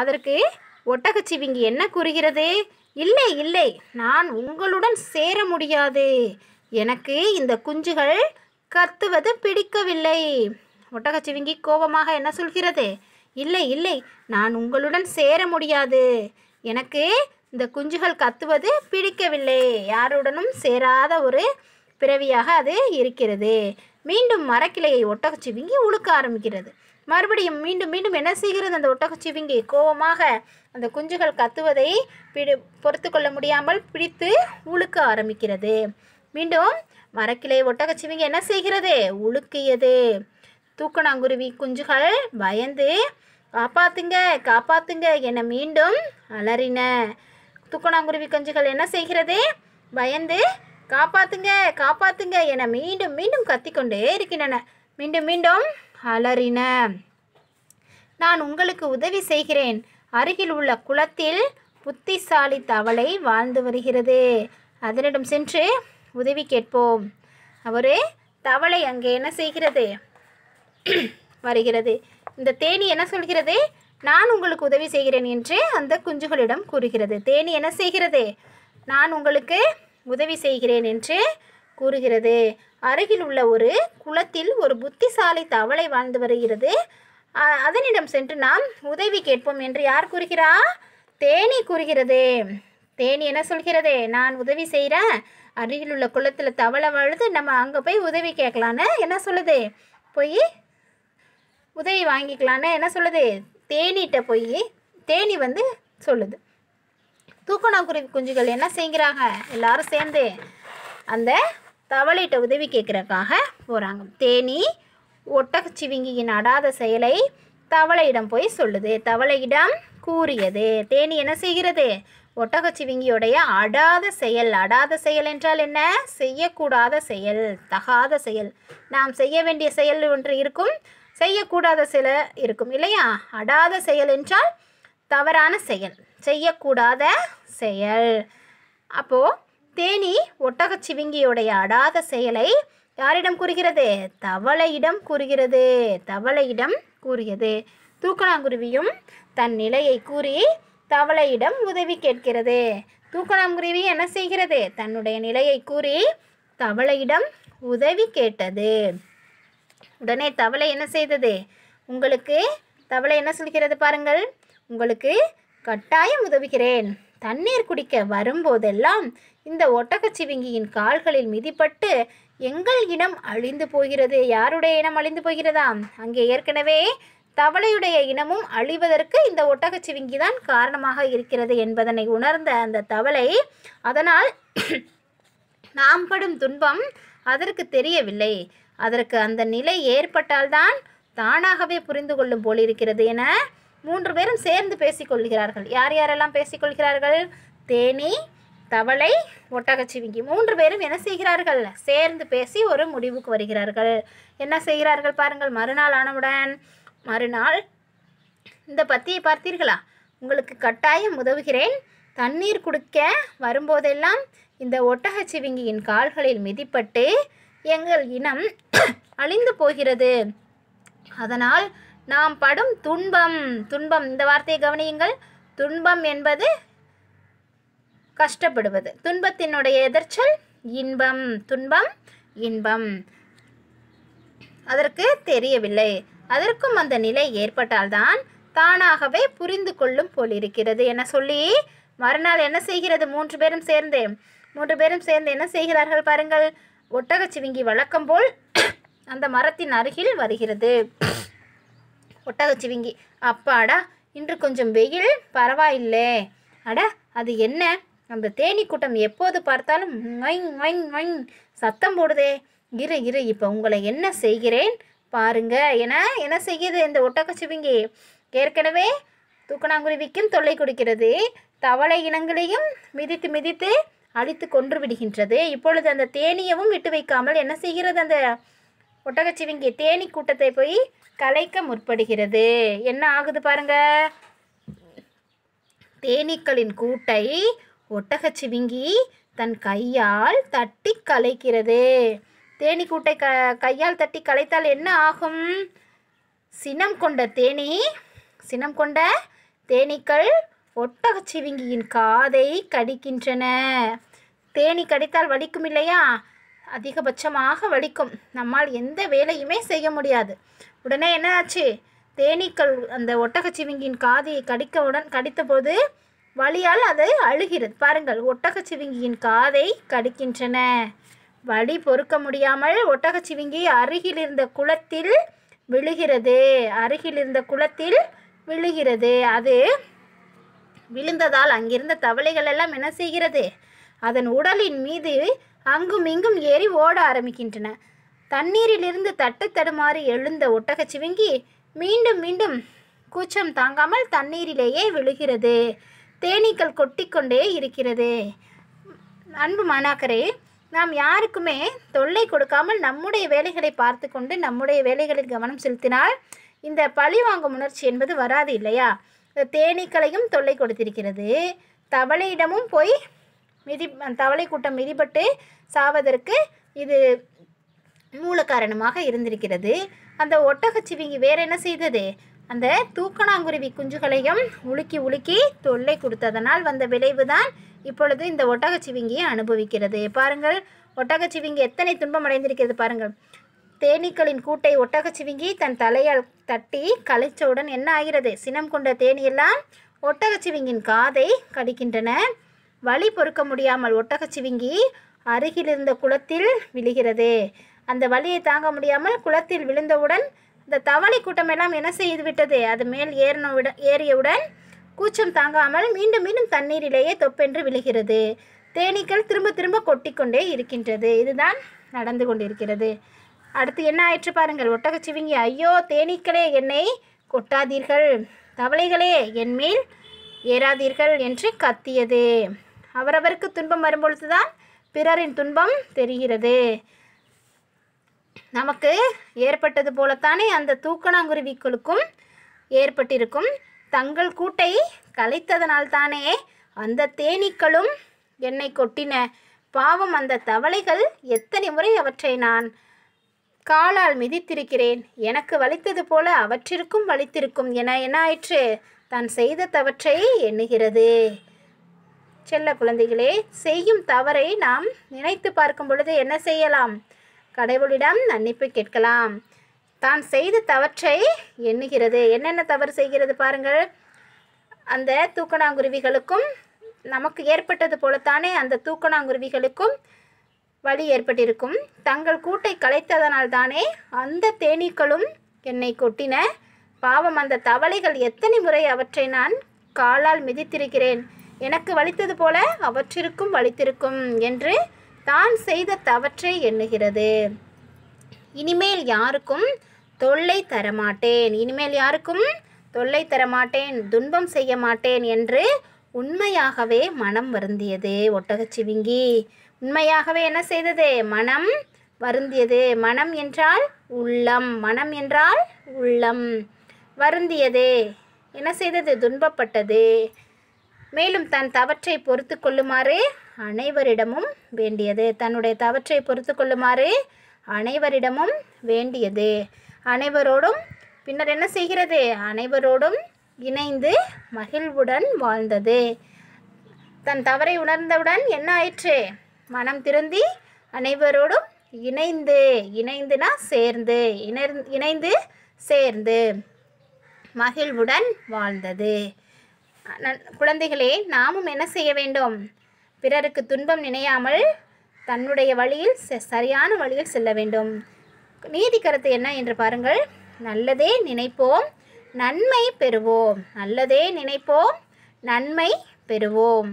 அதற்கு ஒட்டகச்சிவிங்கி என்ன கூறுகிறது இல்லை இல்லை நான் உங்களுடன் சேர முடியாது எனக்கு இந்த குஞ்சுகள் கத்துவது பிடிக்கவில்லை ஒட்டகச்சிவிங்கி கோபமாக என்ன சொல்கிறது இல்லை இல்லை நான் உங்களுடன் சேர முடியாது எனக்கு இந்த குஞ்சுகள் கத்துவது பிடிக்கவில்லை யாருடனும் சேராத ஒரு பிறவியாக அது இருக்கிறது மீண்டும் மரக்கிளையை ஒட்டகச்சிவிங்கி உழுக்க ஆரம்பிக்கிறது மறுபடியும் மீண்டும் மீண்டும் என்ன செய்கிறது அந்த ஒட்டகச்சிவிங்கி கோபமாக அந்த குஞ்சுகள் கத்துவதை பிடி பொறுத்து கொள்ள முடியாமல் பிடித்து உழுக்க ஆரம்பிக்கிறது மீண்டும் மரக்கிளை ஒட்டகச்சிவிங்கி என்ன செய்கிறது உழுக்கியது தூக்கணாங்குருவி குஞ்சுகள் பயந்து காப்பாத்துங்க காப்பாத்துங்க என மீண்டும் அலறின தூக்கணாங்குருவி குஞ்சுகள் என்ன செய்கிறது பயந்து காப்பாத்துங்க காப்பாத்துங்க என மீண்டும் மீண்டும் கத்திக்கொண்டே இருக்கின்றன மீண்டும் மீண்டும் அலறின நான் உங்களுக்கு உதவி செய்கிறேன் அருகில் உள்ள குளத்தில் புத்திசாலி தவளை வாழ்ந்து வருகிறது அதனிடம் சென்று உதவி கேட்போம் அவரு தவளை அங்கே என்ன செய்கிறது வருகிறது இந்த தேனி என்ன சொல்கிறது நான் உங்களுக்கு உதவி செய்கிறேன் என்று அந்த குஞ்சுகளிடம் கூறுகிறது தேனி என்ன செய்கிறது நான் உங்களுக்கு உதவி செய்கிறேன் என்று கூறுகிறது அருகில் உள்ள ஒரு குளத்தில் ஒரு புத்திசாலி தவளை வாழ்ந்து வருகிறது அதனிடம் சென்று நாம் உதவி கேட்போம் என்று யார் கூறுகிறா தேனி கூறுகிறது தேனி என்ன சொல்கிறது நான் உதவி செய்கிறேன் அருகில் உள்ள குளத்தில் தவளை வாழுது நம்ம அங்கே போய் உதவி கேட்கலான்னு என்ன சொல்லுது போய் உதவி வாங்கிக்கலான்னு என்ன சொல்லுது தேனிகிட்ட போய் தேனி வந்து சொல்லுது தூக்கணா குருவி குஞ்சுகள் என்ன செய்கிறாங்க எல்லாரும் சேர்ந்து அந்த தவளிட்ட உதவி கேட்குறக்காக போகிறாங்க தேனி ஒட்டகச்சிவிங்கியின் அடாத செயலை தவளையிடம் போய் சொல்லுது தவளையிடம் கூறியது தேனி என்ன செய்கிறது ஒட்டகச்சிவிங்கியுடைய அடாத செயல் அடாத செயல் என்றால் என்ன செய்யக்கூடாத செயல் தகாத செயல் நாம் செய்ய வேண்டிய செயல் ஒன்று இருக்கும் செய்யக்கூடாத சில இருக்கும் இல்லையா அடாத செயல் என்றால் தவறான செயல் செய்யக்கூடாத செயல் அப்போது தேனி ஒட்டகச் சிவிங்கியுடைய அடாத செயலை யாரிடம் கூறுகிறது தவளையிடம் கூறுகிறது தவளையிடம் கூறியது தூக்கணாங்குருவியும் தன் நிலையை கூறி தவளையிடம் உதவி கேட்கிறது தூக்கணாங்குருவி என்ன செய்கிறது தன்னுடைய நிலையை கூறி தவளையிடம் உதவி கேட்டது உடனே தவளை என்ன செய்தது உங்களுக்கு தவளை என்ன சொல்கிறது பாருங்கள் உங்களுக்கு கட்டாயம் உதவுகிறேன் தண்ணீர் குடிக்க வரும்போதெல்லாம் இந்த ஒட்டகச்சிவிங்கியின் கால்களில் மிதிப்பட்டு எங்கள் இனம் அழிந்து போகிறது யாருடைய இனம் அழிந்து போகிறதா அங்கே ஏற்கனவே தவளையுடைய இனமும் அழிவதற்கு இந்த ஒட்டகச்சிவிங்கி தான் காரணமாக இருக்கிறது என்பதனை உணர்ந்த அந்த தவளை அதனால் நாம் படும் துன்பம் அதற்கு தெரியவில்லை அதற்கு அந்த நிலை ஏற்பட்டால்தான் தானாகவே புரிந்து கொள்ளும் போலிருக்கிறது என மூன்று பேரும் சேர்ந்து பேசிக்கொள்கிறார்கள் யார் யாரெல்லாம் பேசிக்கொள்கிறார்கள் தேனி தவளை ஒட்டகச்சிவிங்கி மூன்று பேரும் என்ன செய்கிறார்கள் சேர்ந்து பேசி ஒரு முடிவுக்கு வருகிறார்கள் என்ன செய்கிறார்கள் பாருங்கள் மறுநாள் ஆனவுடன் மறுநாள் இந்த பத்தியை பார்த்தீர்களா உங்களுக்கு கட்டாயம் உதவுகிறேன் தண்ணீர் குடிக்க வரும்போதெல்லாம் இந்த ஒட்டகச்சிவிங்கியின் கால்களில் மிதிப்பட்டு எங்கள் இனம் அழிந்து போகிறது அதனால் நாம் படும் துன்பம் துன்பம் இந்த வார்த்தையை கவனியுங்கள் துன்பம் என்பது கஷ்டப்படுவது துன்பத்தினுடைய எதிர்ச்சல் இன்பம் துன்பம் இன்பம் அதற்கு தெரியவில்லை அதற்கும் அந்த நிலை ஏற்பட்டால்தான் தானாகவே புரிந்து கொள்ளும் போல் இருக்கிறது என சொல்லி மறுநாள் என்ன செய்கிறது மூன்று பேரும் சேர்ந்து மூன்று பேரும் சேர்ந்து என்ன செய்கிறார்கள் பாருங்கள் ஒட்டகச்சிவிங்கி வழக்கம் போல் அந்த மரத்தின் அருகில் வருகிறது ஒட்டகச்சிவிங்கி அப்பாடா இன்று கொஞ்சம் வெயில் பரவாயில்லை அட அது என்ன அந்த தேனி கூட்டம் எப்போது பார்த்தாலும் சத்தம் போடுதே இரு இரு இப்போ உங்களை என்ன செய்கிறேன் பாருங்க ஏன்னா என்ன செய்யுது இந்த ஒட்டகச்சிவிங்கி ஏற்கனவே தூக்கணாங்குருவிக்கும் தொல்லை கொடுக்கிறது தவளை இனங்களையும் மிதித்து மிதித்து அழித்து கொன்று விடுகின்றது இப்பொழுது அந்த தேனியவும் விட்டு வைக்காமல் என்ன செய்கிறது அந்த ஒட்டகச்சிவிங்கி தேனி கூட்டத்தை போய் கலைக்க முற்படுகிறது என்ன ஆகுது பாருங்க தேனீக்களின் கூட்டை சிவிங்கி தன் கையால் தட்டி கலைக்கிறது தேனி கூட்டை க கையால் தட்டி கலைத்தால் என்ன ஆகும் சினம் கொண்ட தேனி சினம் கொண்ட தேனீக்கள் ஒட்டகச்சிவிங்கியின் காதை கடிக்கின்றன தேனி கடித்தால் வலிக்கும் இல்லையா அதிகபட்சமாக வலிக்கும் நம்மால் எந்த வேலையுமே செய்ய முடியாது உடனே என்ன ஆச்சு தேனீக்கள் அந்த ஒட்டகச்சிவிங்கியின் காதியை கடிக்கவுடன் கடித்தபோது வலியால் அது அழுகிறது பாருங்கள் ஒட்டகச்சிவிங்கியின் காதை கடிக்கின்றன வலி பொறுக்க முடியாமல் ஒட்டகச்சிவிங்கி அருகில் இருந்த குளத்தில் விழுகிறது அருகில் இருந்த குளத்தில் விழுகிறது அது விழுந்ததால் அங்கிருந்த தவளைகள் எல்லாம் என்ன செய்கிறது அதன் உடலின் மீது அங்கும் இங்கும் ஏறி ஓட ஆரம்பிக்கின்றன தண்ணீரிலிருந்து தட்டு தடுமாறி எழுந்த ஒட்டகச் சிவங்கி மீண்டும் மீண்டும் கூச்சம் தாங்காமல் தண்ணீரிலேயே விழுகிறது தேனீக்கள் கொட்டிக்கொண்டே இருக்கிறது அன்பு மாணாக்கரே நாம் யாருக்குமே தொல்லை கொடுக்காமல் நம்முடைய வேலைகளை பார்த்து கொண்டு நம்முடைய வேலைகளில் கவனம் செலுத்தினால் இந்த பழி வாங்கும் உணர்ச்சி என்பது வராது இல்லையா தேனீக்களையும் தொல்லை கொடுத்திருக்கிறது தவளையிடமும் போய் மிதி தவளை கூட்டம் மிதிப்பட்டு சாவதற்கு இது மூல காரணமாக இருந்திருக்கிறது அந்த ஒட்டகச்சிவிங்கி வேற என்ன செய்தது அந்த தூக்கணாங்குருவி குஞ்சுகளையும் உலுக்கி உலுக்கி தொல்லை கொடுத்ததனால் வந்த விளைவு தான் இப்பொழுது இந்த ஒட்டகச்சிவிங்கியை அனுபவிக்கிறது பாருங்கள் ஒட்டகச்சிவிங்கி எத்தனை துன்பம் அடைந்திருக்கிறது பாருங்கள் தேனீக்களின் கூட்டை ஒட்டகச்சிவிங்கி தன் தலையால் தட்டி கலைச்சவுடன் என்ன ஆகிறது சினம் கொண்ட தேனியெல்லாம் ஒட்டகச்சிவிங்கின் காதை கடிக்கின்றன வலி பொறுக்க முடியாமல் ஒட்டகச்சிவிங்கி அருகிலிருந்த குளத்தில் விழுகிறது அந்த வலியை தாங்க முடியாமல் குளத்தில் விழுந்தவுடன் இந்த தவளை கூட்டமெல்லாம் என்ன செய்து விட்டது அது மேல் ஏறின விட ஏறியவுடன் கூச்சம் தாங்காமல் மீண்டும் மீண்டும் தண்ணீரிலேயே தொப்பென்று விழுகிறது தேனீக்கள் திரும்ப திரும்ப கொட்டிக்கொண்டே இருக்கின்றது இதுதான் நடந்து கொண்டிருக்கிறது அடுத்து என்ன ஆயிற்று பாருங்கள் ஒட்டகச்சிவிங்கி ஐயோ தேனீக்களே என்னை கொட்டாதீர்கள் தவளைகளே என்மேல் ஏறாதீர்கள் என்று கத்தியது அவரவருக்கு துன்பம் வரும்பொழுதுதான் பிறரின் துன்பம் தெரிகிறது நமக்கு ஏற்பட்டது போலத்தானே அந்த தூக்கணாங்குருவிக்குளுக்கும் ஏற்பட்டிருக்கும் தங்கள் கூட்டை கலைத்ததனால்தானே அந்த தேனீக்களும் என்னை கொட்டின பாவம் அந்த தவளைகள் எத்தனை முறை அவற்றை நான் காலால் மிதித்திருக்கிறேன் எனக்கு வலித்தது போல அவற்றிற்கும் வலித்திருக்கும் என என்ன ஆயிற்று தான் செய்த தவற்றை எண்ணுகிறது செல்ல குழந்தைகளே செய்யும் தவறை நாம் நினைத்து பார்க்கும் பொழுது என்ன செய்யலாம் கடவுளிடம் மன்னிப்பு கேட்கலாம் தான் செய்த தவற்றை எண்ணுகிறது என்னென்ன தவறு செய்கிறது பாருங்கள் அந்த தூக்கணாங்குருவிகளுக்கும் நமக்கு ஏற்பட்டது போலத்தானே அந்த தூக்கணாங்குருவிகளுக்கும் வழி ஏற்பட்டிருக்கும் தங்கள் கூட்டை கலைத்ததனால் தானே அந்த தேனீக்களும் என்னை கொட்டின பாவம் அந்த தவளைகள் எத்தனை முறை அவற்றை நான் காலால் மிதித்திருக்கிறேன் எனக்கு வலித்தது போல அவற்றிற்கும் வலித்திருக்கும் என்று தான் செய்த தவற்றை எண்ணுகிறது இனிமேல் யாருக்கும் தொல்லை தரமாட்டேன் இனிமேல் யாருக்கும் தொல்லை தரமாட்டேன் துன்பம் செய்ய மாட்டேன் என்று உண்மையாகவே மனம் வருந்தியது ஒட்டகச்சிவிங்கி உண்மையாகவே என்ன செய்தது மனம் வருந்தியது மனம் என்றால் உள்ளம் மனம் என்றால் உள்ளம் வருந்தியது என்ன செய்தது துன்பப்பட்டது மேலும் தன் தவற்றை பொறுத்து கொள்ளுமாறு அனைவரிடமும் வேண்டியது தன்னுடைய தவற்றை பொறுத்து கொள்ளுமாறு அனைவரிடமும் வேண்டியது அனைவரோடும் பின்னர் என்ன செய்கிறது அனைவரோடும் இணைந்து மகிழ்வுடன் வாழ்ந்தது தன் தவறை உணர்ந்தவுடன் என்ன ஆயிற்று மனம் திருந்தி அனைவரோடும் இணைந்து இணைந்துனா சேர்ந்து இணைந்து சேர்ந்து மகிழ்வுடன் வாழ்ந்தது குழந்தைகளே நாமும் என்ன செய்ய வேண்டும் பிறருக்கு துன்பம் நினையாமல் தன்னுடைய வழியில் சரியான வழியில் செல்ல வேண்டும் நீதி கருத்து என்ன என்று பாருங்கள் நல்லதே நினைப்போம் நன்மை பெறுவோம் நல்லதே நினைப்போம் நன்மை பெறுவோம்